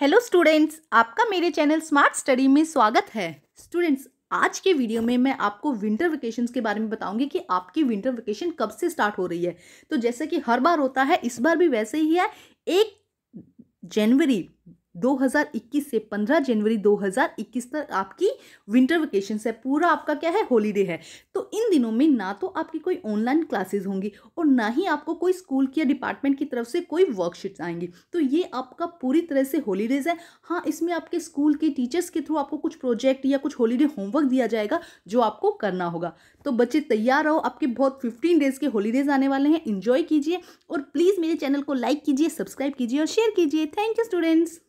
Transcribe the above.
hello students आपका मेरे channel smart study में स्वागत है स्टूडेंट्स आज के वीडियो में मैं आपको विंटर वेकेशन के बारे में बताऊंगी कि आपकी विंटर वेकेशन कब से स्टार्ट हो रही है तो जैसे कि हर बार होता है इस बार भी वैसे ही है एक जनवरी 2021 से 15 जनवरी 2021 तक आपकी विंटर वेकेशन है पूरा आपका क्या है हॉलीडे है तो इन दिनों में ना तो आपकी कोई ऑनलाइन क्लासेस होंगी और ना ही आपको कोई स्कूल की या डिपार्टमेंट की तरफ से कोई वर्कशीट्स आएंगी तो ये आपका पूरी तरह से हॉलीडेज़ है हाँ इसमें आपके स्कूल के टीचर्स के थ्रू आपको कुछ प्रोजेक्ट या कुछ हॉलीडे होमवर्क दिया जाएगा जो आपको करना होगा तो बच्चे तैयार रहो आपके बहुत फिफ्टीन डेज़ के हॉलीडेज़ आने वाले हैं इंजॉय कीजिए और प्लीज़ मेरे चैनल को लाइक कीजिए सब्सक्राइब कीजिए और शेयर कीजिए थैंक यू स्टूडेंट्स